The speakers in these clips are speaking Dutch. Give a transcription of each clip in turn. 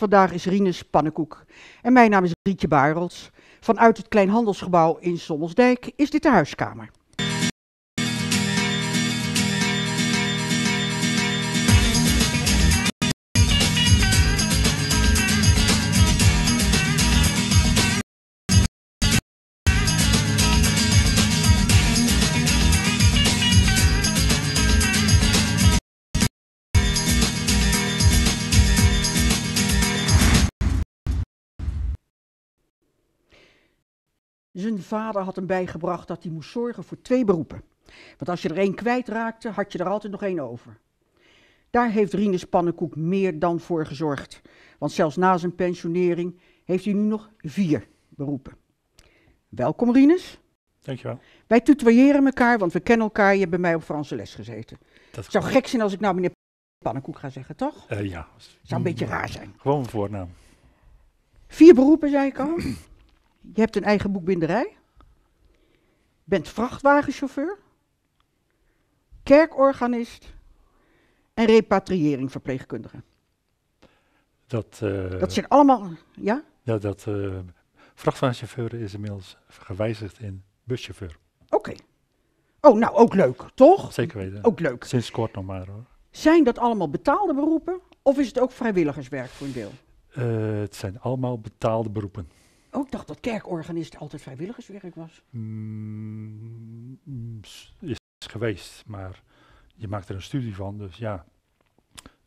Vandaag is Rines Pannenkoek. En mijn naam is Rietje Barels. Vanuit het Kleinhandelsgebouw in Sommelsdijk is dit de huiskamer. Zijn vader had hem bijgebracht dat hij moest zorgen voor twee beroepen. Want als je er één kwijtraakte, had je er altijd nog één over. Daar heeft Rinus Pannenkoek meer dan voor gezorgd. Want zelfs na zijn pensionering heeft hij nu nog vier beroepen. Welkom Rinus. Dankjewel. Wij tutoyeren elkaar, want we kennen elkaar. Je hebt bij mij op Franse les gezeten. het zou gek zijn als ik nou meneer Pannenkoek ga zeggen, toch? Uh, ja. zou een beetje raar zijn. Gewoon een voornaam. Vier beroepen, zei ik al. Je hebt een eigen boekbinderij. Bent vrachtwagenchauffeur. Kerkorganist. En repatriëringverpleegkundige. Dat, eh, dat zijn allemaal, ja? Ja, dat eh, vrachtwagenchauffeur is inmiddels gewijzigd in buschauffeur. Oké. Oh, nou ook leuk, toch? Zeker weten. Ook leuk. Sinds kort nog maar hoor. Zijn dat allemaal betaalde beroepen of is het ook vrijwilligerswerk voor een deel? Eh, het zijn allemaal betaalde beroepen ook dacht dat kerkorganist altijd vrijwilligerswerk was. Mm, is geweest, maar je maakt er een studie van, dus ja.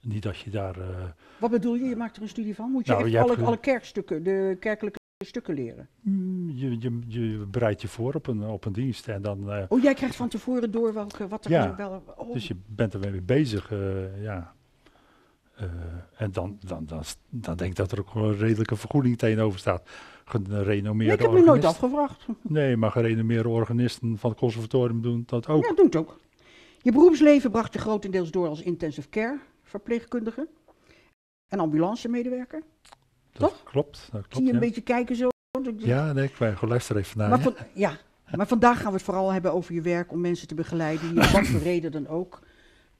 Niet dat je daar. Eh, wat bedoel je? Je maakt er een studie van? Moet je, nou, echt alle, kerkstukken, de kerkelijke stukken leren? Mm, je, je, je, bereidt je voor op een, op een dienst en dan... Eh, oh, jij krijgt van tevoren door welke, wat er ja, nou wel... Oh. dus je bent er mee bezig, eh, ja. en dan, dan, dan, dan, denk ik dat er ook een redelijke vergoeding tegenover staat gerenommeerde nee, Ik heb me nooit afgevraagd. Nee, maar gerenommeerde organisten van het conservatorium doen dat ook. Ja, doen het ook. Je beroepsleven bracht je grotendeels door als intensive care verpleegkundige en ambulance Dat Toch? klopt. Dat klopt Zie je een beetje kijken zo? Ja, nee, ik ben even naar. Maar van, ja, maar vandaag gaan we het vooral hebben over je werk om mensen te begeleiden die wat voor reden dan ook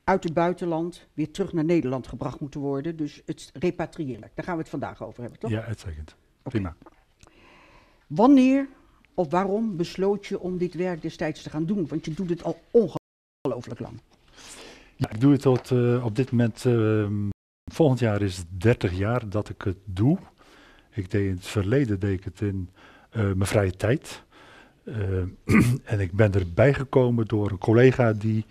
uit het buitenland weer terug naar Nederland gebracht moeten worden. Dus het repatriëren. Daar gaan we het vandaag over hebben, toch? Ja, uitstekend. Prima. Wanneer of waarom besloot je om dit werk destijds te gaan doen? Want je doet het al ongelooflijk lang. Ja, ik doe het tot eh, op dit moment. Eh, volgend jaar is het 30 jaar dat ik het doe. Ik deed in het verleden deed ik het in uh, mijn vrije tijd. en ik ben erbij gekomen door een collega die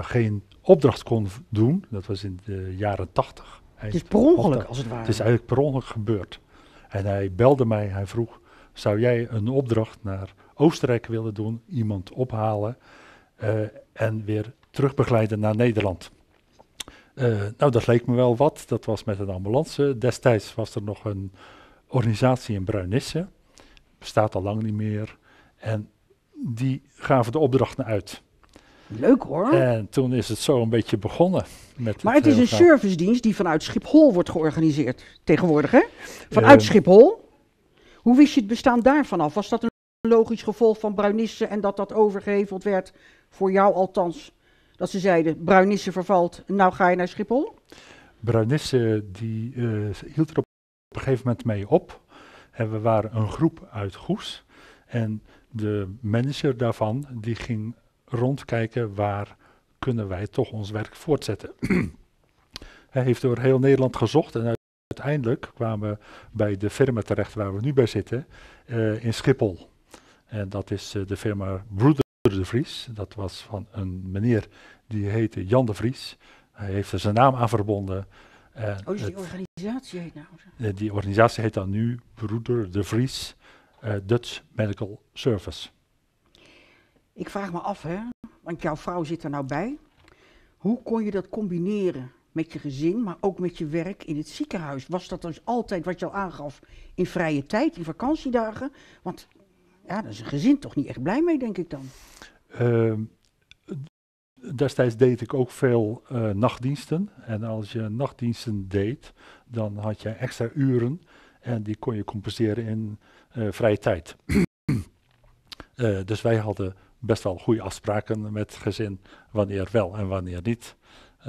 geen opdracht kon doen. Dat was in de jaren 80. Het is per ongeluk, als het ware. Het is eigenlijk per ongeluk gebeurd. En hij belde mij, hij vroeg, zou jij een opdracht naar Oostenrijk willen doen, iemand ophalen eh, en weer terugbegeleiden naar Nederland? Eh, nou, dat leek me wel wat. Dat was met een ambulance. Destijds was er nog een organisatie in Bruinisse. Bestaat al lang niet meer. En die gaven de opdrachten uit. Leuk hoor. En toen is het zo een beetje begonnen. Met maar het, is eh, een servicedienst die vanuit Schiphol wordt georganiseerd tegenwoordig, hè? Vanuit eh, Schiphol. Hoe wist je het bestaan daarvan af? Was dat een logisch gevolg van Bruinissen en dat dat overgeheveld werd, voor jou althans, dat ze zeiden, Bruinissen vervalt, nou ga je naar Schiphol? Bruinissen die eh, hield er op een gegeven moment mee op. En we waren een groep uit Goes. En de manager daarvan, die ging rondkijken waar kunnen wij toch ons werk voortzetten. Hij heeft door heel Nederland gezocht en uiteindelijk kwamen we bij de firma terecht waar we nu bij zitten eh, in Schiphol. En dat is eh, de firma Broeder de Vries. Dat was van een meneer die heette Jan de Vries. Hij heeft er zijn naam aan verbonden. En oh, dus die organisatie heet nou? Eh, die organisatie heet dan nu Broeder de Vries Dutch Medical Service. Ik vraag me af, hè, want jouw vrouw zit er nou bij. Hoe kon je dat combineren met je gezin, maar ook met je werk in het ziekenhuis? Was dat dus altijd wat je al aangaf in vrije tijd, in vakantiedagen? Want ja, daar is een gezin toch niet echt blij mee, denk ik dan. Ehm, destijds deed ik ook veel eh, nachtdiensten. En als je nachtdiensten deed, dan had je extra uren. En die kon je compenseren in eh, vrije tijd. Eh, dus wij hadden best wel goede afspraken met gezin, wanneer wel en wanneer niet. Eh,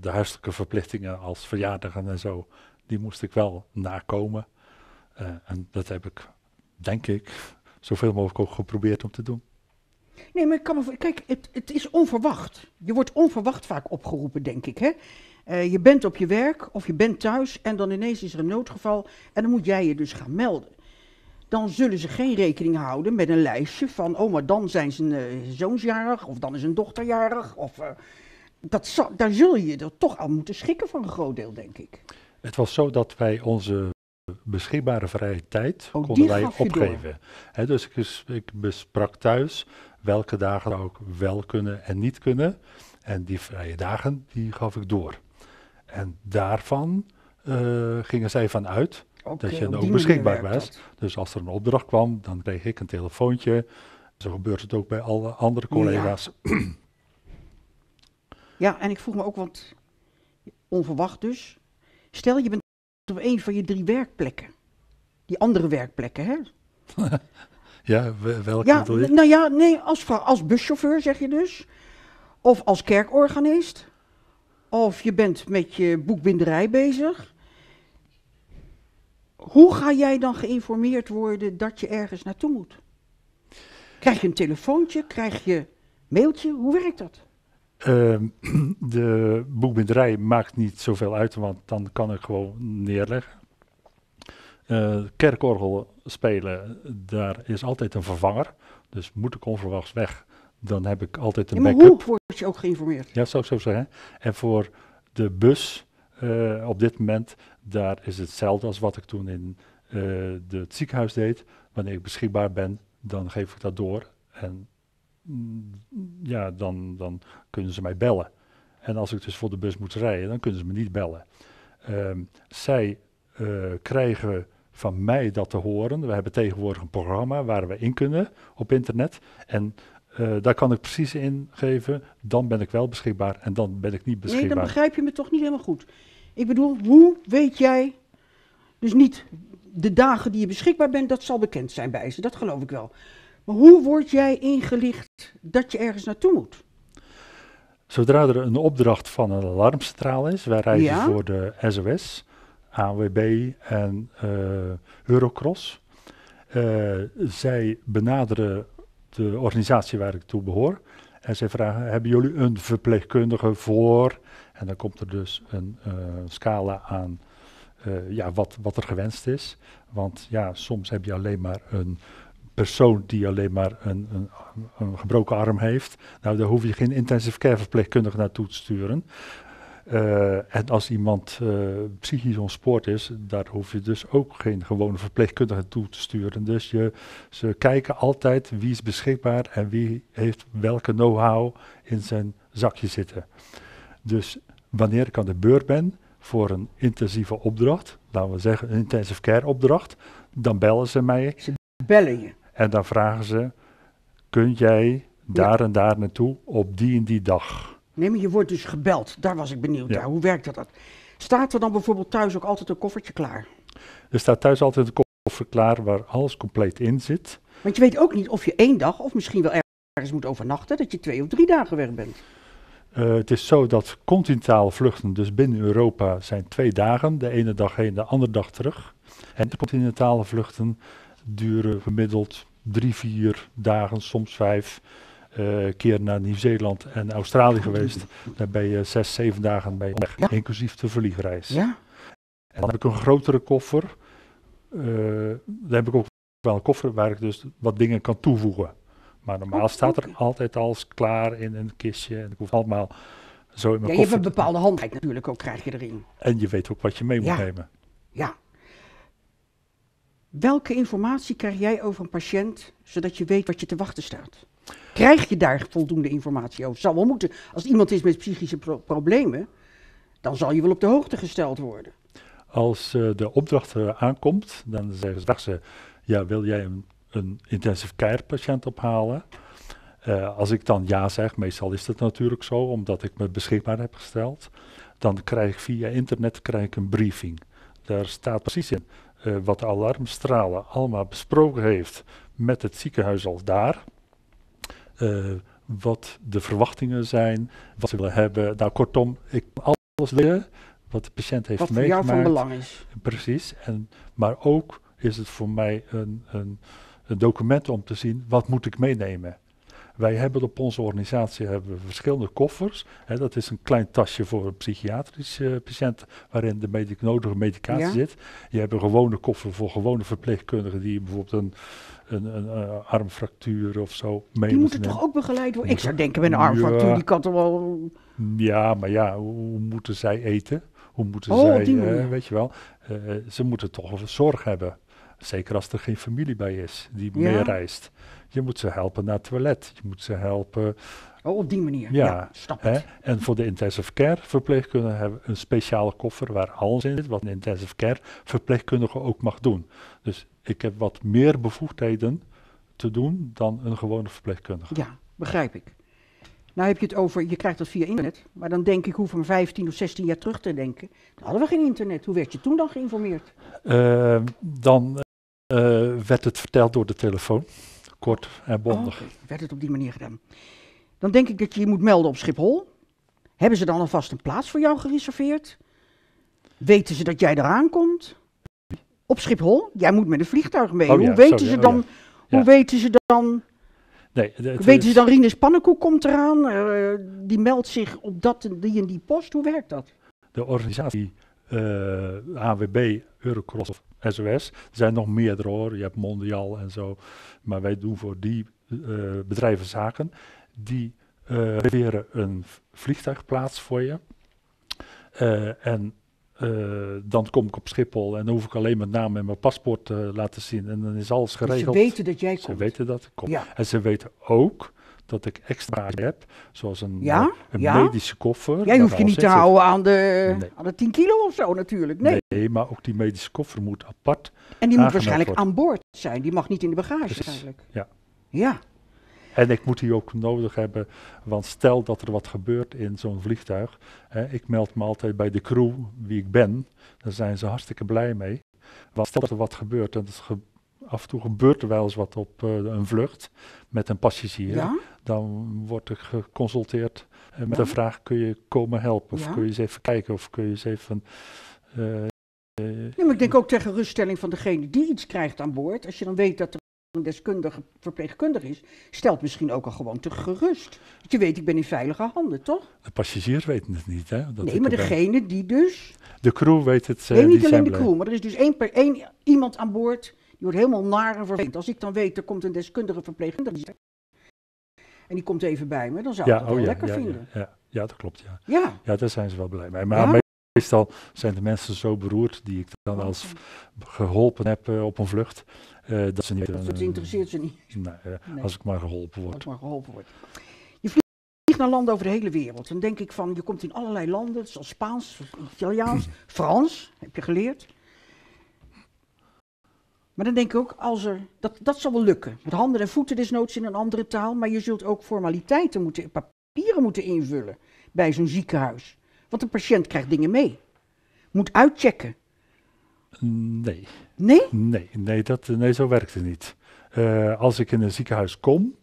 de huiselijke verplichtingen als verjaardagen en zo, die moest ik wel nakomen. Eh, en dat heb ik, denk ik, zoveel mogelijk ook geprobeerd om te doen. Nee, maar ik kan me, kijk, het, is onverwacht. Je wordt onverwacht vaak opgeroepen, denk ik. Hè? Eh, je bent op je werk of je bent thuis en dan ineens is er een noodgeval en dan moet jij je dus gaan melden dan zullen ze geen rekening houden met een lijstje van, oh, maar dan zijn ze uh, zoonsjarig of dan is een dochterjarig. Of, eh, dat zal, daar zul je er toch aan moeten schikken voor een groot deel, denk ik. Het was zo dat wij onze beschikbare vrije tijd oh, konden wij opgeven. He, dus ik, ik, besprak thuis welke dagen zou ik wel kunnen en niet kunnen. En die vrije dagen, die gaf ik door. En daarvan eh, gingen zij vanuit dat je dan ook beschikbaar was. Dus als er een opdracht kwam, dan kreeg ik een telefoontje. Zo gebeurt het ook bij alle andere collega's. Ja, en ik vroeg me ook, want onverwacht dus. Stel je bent op een van je drie werkplekken. Die andere werkplekken, hè? ja, welke bedoel je? Nou ja, nee, als, als buschauffeur zeg je dus. Of als kerkorganist. Of je bent met je boekbinderij bezig. Hoe ga jij dan geïnformeerd worden dat je ergens naartoe moet? Krijg je een telefoontje? Krijg je mailtje? Hoe werkt dat? Ehm, de boekbinderij maakt niet zoveel uit, want dan kan ik gewoon neerleggen. Uh, kerkorgel spelen, daar is altijd een vervanger. Dus moet ik onverwachts weg, dan heb ik altijd een ja, maar backup. Hoe word je ook geïnformeerd? Ja, zo zo zeggen. En voor de bus eh, op dit moment, daar is hetzelfde als wat ik toen in eh, de, het ziekenhuis deed. Wanneer ik beschikbaar ben, dan geef ik dat door en mm, ja, dan, dan kunnen ze mij bellen. En als ik dus voor de bus moet rijden, dan kunnen ze me niet bellen. Ehm, zij eh, krijgen van mij dat te horen. We hebben tegenwoordig een programma waar we in kunnen op internet. En daar kan ik precies in geven. Dan ben ik wel beschikbaar en dan ben ik niet beschikbaar. Nee, dan begrijp je me toch niet helemaal goed. Ik bedoel, hoe weet jij? Dus niet de dagen die je beschikbaar bent, dat zal bekend zijn bij ze, dat geloof ik wel. Maar hoe word jij ingelicht dat je ergens naartoe moet? Zodra er een opdracht van een alarmcentraal is, wij reizen voor de SOS, AWB en eh, Eurocross. Eh, zij benaderen de organisatie waar ik toe behoor. En zij vragen: Hebben jullie een verpleegkundige voor en dan komt er dus een uh, scala aan eh, ja, wat, wat er gewenst is. Want ja, soms heb je alleen maar een persoon die alleen maar een, een, gebroken arm heeft. Nou, daar hoef je geen intensive care verpleegkundige naartoe te sturen. Eh, en als iemand psychisch ontspoord is, daar hoef je dus ook geen gewone verpleegkundige toe te sturen. Dus je, ze kijken altijd wie is beschikbaar en wie heeft welke know-how in zijn zakje zitten. Dus wanneer ik aan de beurt ben voor een intensieve opdracht, laten we zeggen een intensive care opdracht, dan bellen ze mij. Ze bellen je. En dan vragen ze, kun jij daar en daar naartoe op die en die dag? Nee, maar je wordt dus gebeld. Daar was ik benieuwd naar. Hoe werkt dat? Staat er dan bijvoorbeeld thuis ook altijd een koffertje klaar? Er staat thuis altijd een koffer klaar waar alles compleet in zit. Want je weet ook niet of je één dag of misschien wel ergens moet overnachten, dat je twee of drie dagen weg bent. Eh, het is zo dat continentale vluchten, dus binnen Europa, zijn twee dagen. De ene dag heen, de andere dag terug. En de continentale vluchten duren gemiddeld drie, vier dagen, soms vijf. Uh, keer naar Nieuw-Zeeland en Australië geweest. Daar ben je zes, zeven dagen bij weg, inclusief de vliegreis. Ja. En dan heb ik een grotere koffer. Uh, dan heb ik ook wel een koffer waar ik dus wat dingen kan toevoegen. Maar normaal oh, staat er altijd alles klaar in een kistje. En ik hoef allemaal zo in mijn ja, Je hebt een bepaalde handreiking natuurlijk ook, krijg je erin. En je weet ook wat je mee moet nemen. Ja. Welke informatie krijg jij over een patiënt, zodat je weet wat je te wachten staat? Krijg je daar voldoende informatie over? Zal wel moeten. Als iemand is met psychische problemen, dan zal je wel op de hoogte gesteld worden. Als eh, de opdracht eh, aankomt, dan zeggen ze, ja, wil jij een een intensive care patiënt ophalen. Eh, als ik dan ja zeg, meestal is dat natuurlijk zo, omdat ik me beschikbaar heb gesteld, dan krijg ik via internet krijg ik een briefing. Daar staat precies in eh, wat de alarmstralen allemaal besproken heeft met het ziekenhuis al daar. Eh, wat de verwachtingen zijn, wat ze willen hebben. Nou, kortom, ik kan alles leren wat de patiënt heeft meegemaakt. Wat voor jou van belang is. Precies, en, maar ook is het voor mij een, een een document om te zien wat moet ik meenemen. Wij hebben op onze organisatie hebben verschillende koffers. Hè, dat is een klein tasje voor een psychiatrisch eh, patiënt waarin de medic nodige medicatie zit. Je hebt een gewone koffer voor gewone verpleegkundigen die bijvoorbeeld een, een, een, armfractuur of zo meenemen. Die moeten toch ook begeleid worden? Ik zou denken met een armfractuur, die kan toch wel... Ja, maar ja, hoe moeten zij eten? Hoe moeten oh, zij, eh, weet je wel, eh, ze moeten toch zorg hebben. Zeker als er geen familie bij is die meer reist. Je moet ze helpen naar het toilet. Je moet ze helpen. Oh, op die manier. Ja, ja En voor de intensive care verpleegkundigen hebben een speciale koffer waar alles in zit, wat een intensive care verpleegkundige ook mag doen. Dus ik heb wat meer bevoegdheden te doen dan een gewone verpleegkundige. Ja, begrijp ik. Nou heb je het over, je krijgt dat via internet, maar dan denk ik, hoef van 15 of 16 jaar terug te denken. Dan hadden we geen internet. Hoe werd je toen dan geïnformeerd? Ehm, dan eh, werd het verteld door de telefoon. Kort en bondig. Oh, werd het op die manier gedaan. Dan denk ik dat je je moet melden op Schiphol. Hebben ze dan alvast een plaats voor jou gereserveerd? Weten ze dat jij eraan komt? Op Schiphol? Jij moet met een vliegtuig mee. Oh hoe weten ze dan... Oh hoe weten ze dan... Nee, Weten ze dan, Rinus Pannenkoek komt eraan, eh, die meldt zich op dat, die en die post, hoe werkt dat? De organisatie eh, AWB, Eurocross of SOS. Er zijn nog meerdere hoor, je hebt Mondial en zo. Maar wij doen voor die eh, bedrijven zaken. Die eh, reserveren een vliegtuigplaats voor je. en dan kom ik op Schiphol en dan hoef ik alleen mijn naam en mijn paspoort te laten zien. En dan is alles dus geregeld. ze weten dat jij komt. Ze weten dat ik kom. En ze weten ook dat ik extra heb, zoals een, eh, een ja? medische koffer. Jij hoeft je niet te houden aan de, aan de 10 kilo of zo natuurlijk, nee. nee. maar ook die medische koffer moet apart En die moet waarschijnlijk aan boord zijn, die mag niet in de bagage Precies. eigenlijk. Ja. Ja. En ik moet die ook nodig hebben, want stel dat er wat gebeurt in zo'n vliegtuig. Hè, ik meld me altijd bij de crew wie ik ben. Daar zijn ze hartstikke blij mee. Want stel dat er wat gebeurt en dat af en toe gebeurt er wel eens wat op eh, een vlucht met een passagier. Dan wordt er geconsulteerd eh, met ja? de vraag: kun je komen helpen? Of kun je eens even kijken? Of kun je eens even. nee, eh, maar ik denk ook ter geruststelling van degene die iets krijgt aan boord. Als je dan weet dat er een deskundige verpleegkundige is, stelt misschien ook al gewoon te gerust. je weet, ik ben in veilige handen, toch? De passagiers weten het niet, hè? Dat nee, maar degene die dus... De crew weet het. nee, niet alleen de crew, maar er is dus één, per, één iemand aan boord je wordt helemaal naar en vervelend. Als ik dan weet, er komt een deskundige verpleegkundige. En die komt even bij me, dan zou ik ja, dat oh wel ja, lekker ja, vinden. Ja, ja, dat klopt. Ja. Ja. ja, daar zijn ze wel blij mee. Maar meestal zijn de mensen zo beroerd die ik dan als geholpen heb eh, op een vlucht. Eh, dat ze niet. Uh, interesseert ze niet. Als ik maar geholpen word. Als ik maar geholpen word. Je vliegt naar landen over de hele wereld. Dan denk ik van, je komt in allerlei landen, zoals Spaans, Italiaans, Frans, heb je geleerd. Maar dan denk ik ook, als er, dat, dat zal wel lukken. Met handen en voeten desnoods in een andere taal. Maar je zult ook formaliteiten moeten, papieren moeten invullen bij zo'n ziekenhuis. Want een patiënt krijgt dingen mee. Moet uitchecken. Nee. Nee? Nee, nee, dat, nee zo werkt het niet. Eh, als ik in een ziekenhuis kom,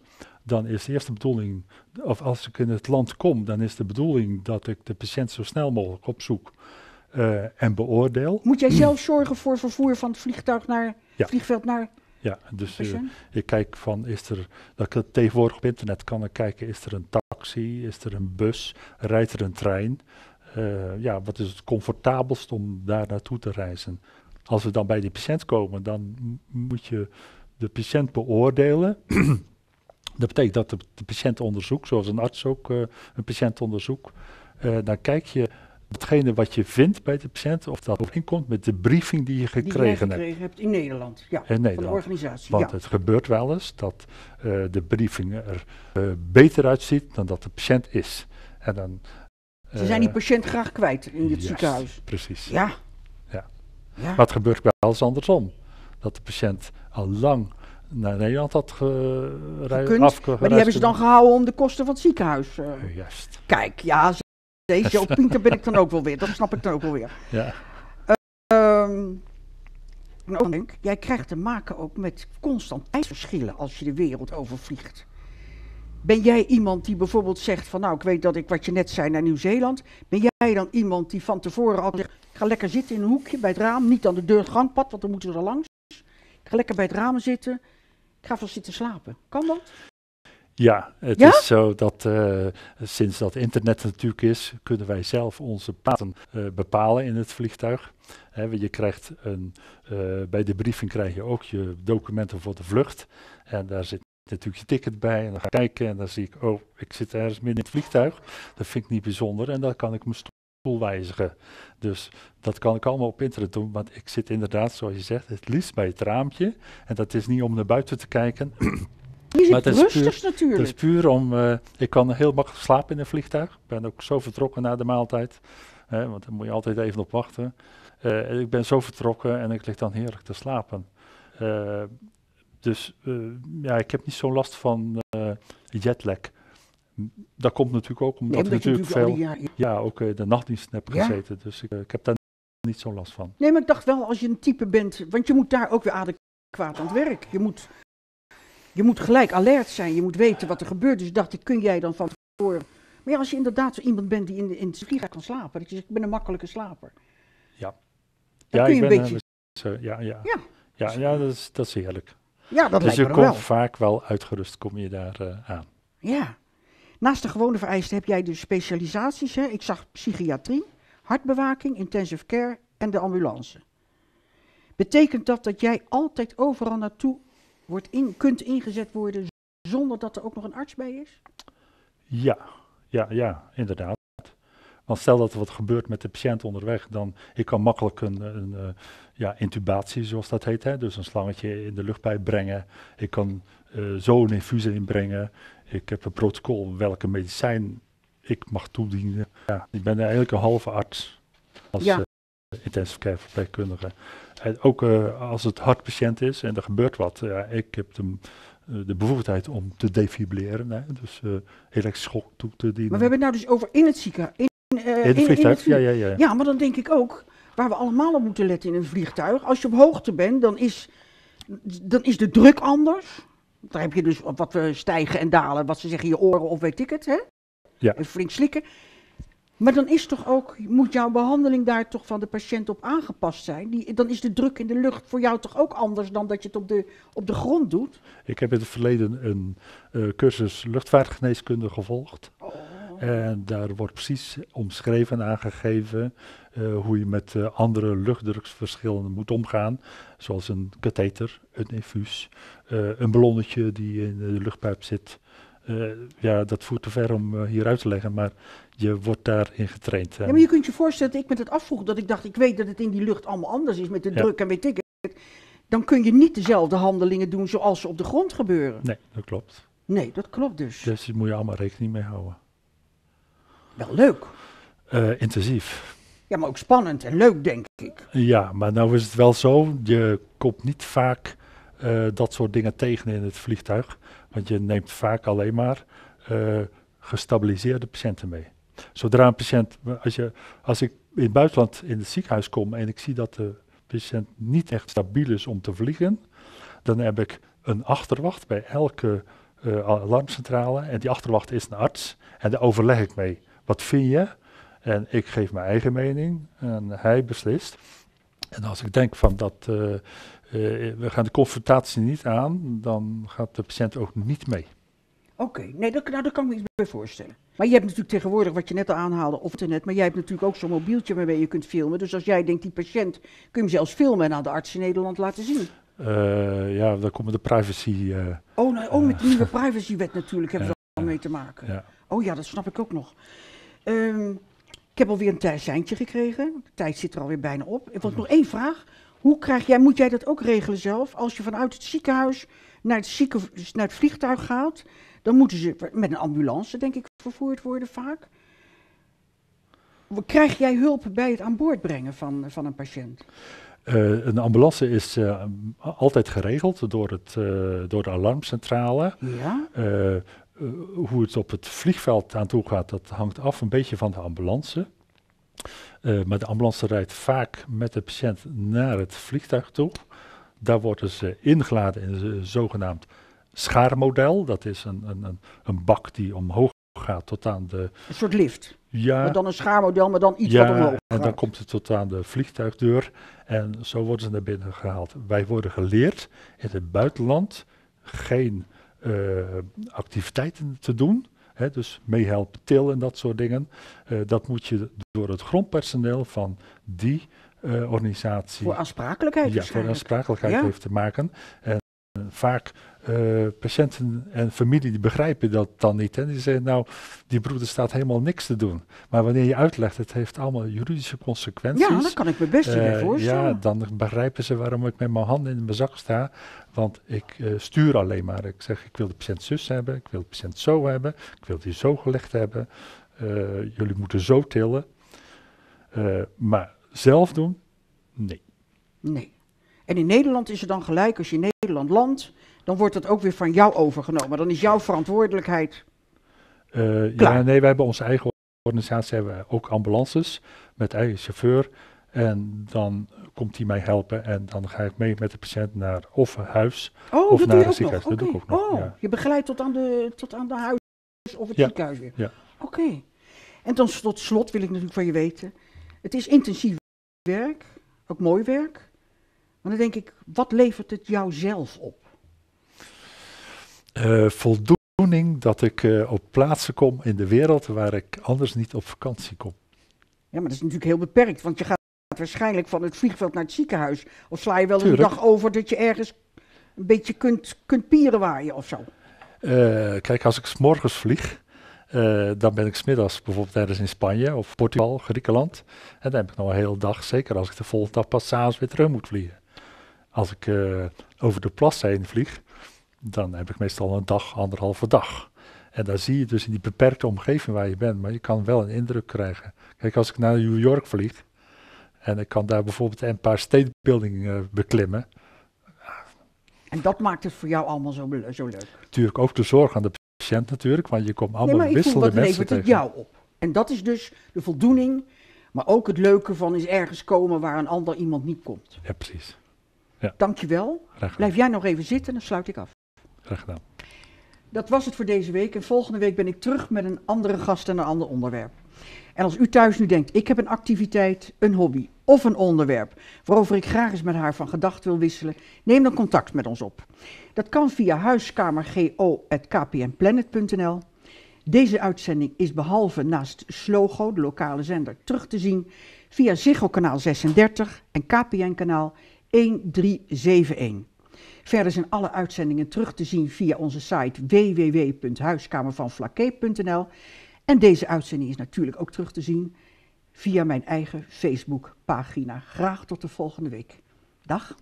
dan is de eerste bedoeling, of als ik in het land kom, dan is de bedoeling dat ik de patiënt zo snel mogelijk opzoek. Eh, en beoordeel. Moet jij zelf zorgen voor vervoer van het vliegtuig naar, ja. vliegveld naar... Ja, dus uh, ik kijk van, is er, dat ik tegenwoordig op internet kan kijken, is er een taxi, is er een bus, rijdt er een trein? Eh, ja, wat is het comfortabelst om daar naartoe te reizen? Als we dan bij die patiënt komen, dan moet je de patiënt beoordelen. dat betekent dat de, de, patiënt onderzoekt, zoals een arts ook een patiënt onderzoekt. dan kijk je datgene wat je vindt bij de patiënt, of dat overeenkomt met de briefing die je gekregen, die je gekregen hebt. in Nederland, ja, in Nederland. van de organisatie. Want het gebeurt wel eens dat eh, de briefing er eh, beter uitziet dan dat de patiënt is. En dan, Ze zijn die eh, patiënt graag kwijt in het ziekenhuis. Precies. Ja. Ja. ja. Maar het gebeurt wel eens andersom. Dat de patiënt al lang naar Nederland had gereisd. Maar die hebben ze dan gehouden om de kosten van het ziekenhuis. Juist. Kijk, ja, deze Joop Pinker ben ik dan ook wel weer. Dat snap ik dan ook wel weer. Ja. Um, nou, jij krijgt te maken ook met constant tijdsverschillen als je de wereld overvliegt. Ben jij iemand die bijvoorbeeld zegt van nou, ik weet dat ik wat je net zei naar Nieuw-Zeeland. Ben jij dan iemand die van tevoren al zegt, ga lekker zitten in een hoekje bij het raam, niet aan de deur gangpad, want dan moeten we er langs. Ik ga lekker bij het raam zitten, ik ga vast zitten slapen. Kan dat? Ja, het is zo dat eh, sinds dat internet natuurlijk is, kunnen wij zelf onze paten eh, bepalen in het vliegtuig. je krijgt een, eh, bij de briefing krijg je ook je documenten voor de vlucht. En daar zit natuurlijk je ticket bij. En dan ga ik kijken en dan zie ik, oh, ik zit ergens midden in het vliegtuig. Dat vind ik niet bijzonder en dan kan ik mijn stoel wijzigen. Dus dat kan ik allemaal op internet doen, want ik zit inderdaad, zoals je zegt, het liefst bij het raampje. En dat is niet om naar buiten te kijken. Maar het natuurlijk. Het is puur om, eh, ik kan heel makkelijk slapen in een vliegtuig. Ik ben ook zo vertrokken na de maaltijd, want daar moet je altijd even op wachten. Eh, ik ben zo vertrokken en ik lig dan heerlijk te slapen. Eh, dus ja, ik heb niet zo'n last van jetlag. Dat komt natuurlijk ook omdat nee, ik natuurlijk, veel. ja. ook de nachtdienst heb ja? gezeten. Dus ik, heb daar niet zo'n last van. Nee, maar ik dacht wel als je een type bent, want je moet daar ook weer adequaat aan het werk. Je moet je moet gelijk alert zijn, je moet weten wat er gebeurt. Dus dacht kun jij dan van tevoren... Maar ja, als je inderdaad zo iemand bent die in, in het kan slapen, dat je ik ben een makkelijke slaper. Ja. ja, kun je ik ben, een beetje... Eh, ja, ja. ja, ja, ja dat, is, dat is heerlijk. Ja, dat dus je komt vaak wel uitgerust, kom je daar eh, aan. Ja. Naast de gewone vereisten heb jij dus specialisaties. Hè? Ik zag psychiatrie, hartbewaking, intensive care en de ambulance. Betekent dat dat jij altijd overal naartoe wordt in, kunt ingezet worden zonder dat er ook nog een arts bij is? Ja, ja, ja, inderdaad. Want stel dat er wat gebeurt met de patiënt onderweg, dan ik kan makkelijk een, een, eh, ja, intubatie, zoals dat heet, hè, dus een slangetje in de luchtpijp brengen. Ik kan uh, eh, zo een infuus inbrengen. Ik heb een protocol welke medicijn ik mag toedienen. Ja, ik ben eigenlijk een halve arts. ja. Eh, intensive care verpleegkundige. En ook eh, als het hartpatiënt is en er gebeurt wat. ik heb de, eh, de bevoegdheid om te defibrilleren. Hè, dus uh, erg schok toe te dienen. Maar we hebben het nou dus over in het ziekenhuis. In, het vliegtuig, in ja, ja, ja. Ja, maar dan denk ik ook, waar we allemaal op moeten letten in een vliegtuig. Als je op hoogte bent, dan is, dan is de druk anders. Daar heb je dus wat we stijgen en dalen, wat ze zeggen, je oren of weet ik het. Hè? Ja. En flink slikken. Maar dan is toch ook, moet jouw behandeling daar toch van de patiënt op aangepast zijn? Die, dan is de druk in de lucht voor jou toch ook anders dan dat je het op de, op de grond doet? Ik heb in het verleden een uh, cursus luchtvaartgeneeskunde gevolgd. Oh. En daar wordt precies omschreven en aangegeven eh, hoe je met eh, andere luchtdruksverschillen moet omgaan. Zoals een katheter, een infuus, een ballonnetje die in de luchtpijp zit. ja, dat voert te ver om hier uit te leggen, maar je wordt daarin getraind. Ja, eh. maar je kunt je voorstellen, ik met het afvroeg, dat ik dacht, ik weet dat het in die lucht allemaal anders is met de druk en weet ik het. Dan kun je niet dezelfde handelingen doen zoals ze op de grond gebeuren. Nee, dat klopt. Nee, dat klopt dus. Dus daar moet je allemaal rekening mee houden. Wel leuk. Eh, intensief. Ja, maar ook spannend en leuk, denk ik. Ja, maar nou is het wel zo, je komt niet vaak eh, dat soort dingen tegen in het vliegtuig. Want je neemt vaak alleen maar gestabiliseerde patiënten mee. Zodra een patiënt, als, je, als ik in het buitenland in het ziekenhuis kom en ik zie dat de patiënt niet echt stabiel is om te vliegen, dan heb ik een achterwacht bij elke uh, alarmcentrale. En die achterwacht is een arts en daar overleg ik mee. Wat vind je? En ik geef mijn eigen mening en hij beslist. En als ik denk van dat eh, eh, we gaan de confrontatie niet aan, dan gaat de patiënt ook niet mee. Oké, nee, dat, nou, daar kan ik me iets bij voorstellen. Maar je hebt natuurlijk tegenwoordig, wat je net al aanhaalde, of net. maar jij hebt natuurlijk ook zo'n mobieltje waarmee je kunt filmen. Dus als jij denkt, die patiënt, kun je hem zelfs filmen en aan de arts in Nederland laten zien. Eh, ja, dan komen de privacy... Eh, oh, nou, oh, met eh, de nieuwe privacywet natuurlijk hebben ze er al mee te maken. Oh ja, dat snap ik ook nog. Ehm, ik heb alweer een tijdsijntje gekregen. De tijd zit er alweer bijna op. Ik had nog één vraag. Hoe krijg jij, moet jij dat ook regelen zelf? Als je vanuit het ziekenhuis naar het, naar het vliegtuig gaat, dan moeten ze met een ambulance, denk ik, vervoerd worden vaak. Krijg jij hulp bij het aan boord brengen van, van een patiënt? Eh, een ambulance is eh, altijd geregeld door, het, eh, door de alarmcentrale. Ja? hoe het op het vliegveld aan toe gaat, dat hangt af een beetje van de ambulance. maar de ambulance rijdt vaak met de patiënt naar het vliegtuig toe. Daar worden ze ingeladen in zogenaamd schaarmodel. Dat is een, een, een bak die omhoog gaat tot aan de... Een soort lift. Ja. Maar dan een schaarmodel, maar dan iets ja, wat omhoog gaat. en dan komt het tot aan de vliegtuigdeur en zo worden ze naar binnen gehaald. Wij worden geleerd in het buitenland geen eh, activiteiten te doen... dus meehelpen, til en dat soort dingen. Eh, dat moet je door het grondpersoneel van die eh, organisatie. Voor aansprakelijkheid? Ja, voor aansprakelijkheid heeft te maken. En vaak eh, patiënten en familie die begrijpen dat dan niet. En die zeggen, nou, die broeder staat helemaal niks te doen. Maar wanneer je uitlegt, het heeft allemaal juridische consequenties. Ja, dat kan ik me best uh, voorstellen. Ja, dan begrijpen ze waarom ik met mijn handen in mijn zak sta. Want ik eh, stuur alleen maar. Ik zeg, ik wil de patiënt zus hebben, ik wil de patiënt zo hebben, ik wil die zo gelegd hebben. jullie moeten zo tillen. maar zelf doen? Nee. Nee. En in Nederland is het dan gelijk als je in Nederland landt dan wordt dat ook weer van jou overgenomen. Dan is jouw verantwoordelijkheid. Eh, ja, nee, wij hebben onze eigen organisatie hebben ook ambulances met eigen chauffeur. En dan komt hij mij helpen en dan ga ik mee met de patiënt naar of huis oh, of naar het ziekenhuis. Dat doe ik ook nog. Oh, ja. je begeleidt tot aan de, tot aan de huis of het ziekenhuis weer. Ja. Oké. En dan tot slot wil ik natuurlijk van je weten. Het is intensief werk, ook mooi werk. Maar dan denk ik, wat levert het jou zelf op? Eh, voldoening dat ik eh, op plaatsen kom in de wereld waar ik anders niet op vakantie kom. Ja, maar dat is natuurlijk heel beperkt, want je gaat waarschijnlijk van het vliegveld naar het ziekenhuis. Of sla je wel een dag over dat je ergens een beetje kunt, kunt pieren waaien of zo? Eh, kijk, als ik s morgens vlieg, dan ben ik smiddags bijvoorbeeld ergens in Spanje of Portugal, Griekenland. En dan heb ik nog een hele dag, zeker als ik de volgende dag pas s'avonds weer terug moet vliegen. Als ik over de plas heen vlieg, dan heb ik meestal een dag, anderhalve dag. En daar zie je dus in die beperkte omgeving waar je bent, maar je kan wel een indruk krijgen. Kijk, als ik naar New York vlieg en ik kan daar bijvoorbeeld een paar State Building eh, beklimmen. En dat maakt het voor jou allemaal zo, zo leuk? Natuurlijk, ook de zorg aan de patiënt natuurlijk, want je komt allemaal wisselende mensen tegen. maar ik levert het jou op? En dat is dus de voldoening, maar ook het leuke van is ergens komen waar een ander iemand niet komt. Ja, precies. Ja. Dankjewel. Blijf jij nog even zitten, dan sluit ik af. Graag gedaan. Dat was het voor deze week. En volgende week ben ik terug met een andere gast en een ander onderwerp. En als u thuis nu denkt, ik heb een activiteit, een hobby of een onderwerp waarover ik graag eens met haar van gedacht wil wisselen, neem dan contact met ons op. Dat kan via huiskamergo.kpnplanet.nl. Deze uitzending is behalve naast Slogo, de lokale zender, terug te zien via Ziggo kanaal 36 en KPN kanaal 1371. Verder zijn alle uitzendingen terug te zien via onze site www.huiskamervanflakke.nl. En deze uitzending is natuurlijk ook terug te zien via mijn eigen Facebookpagina. Graag tot de volgende week. Dag.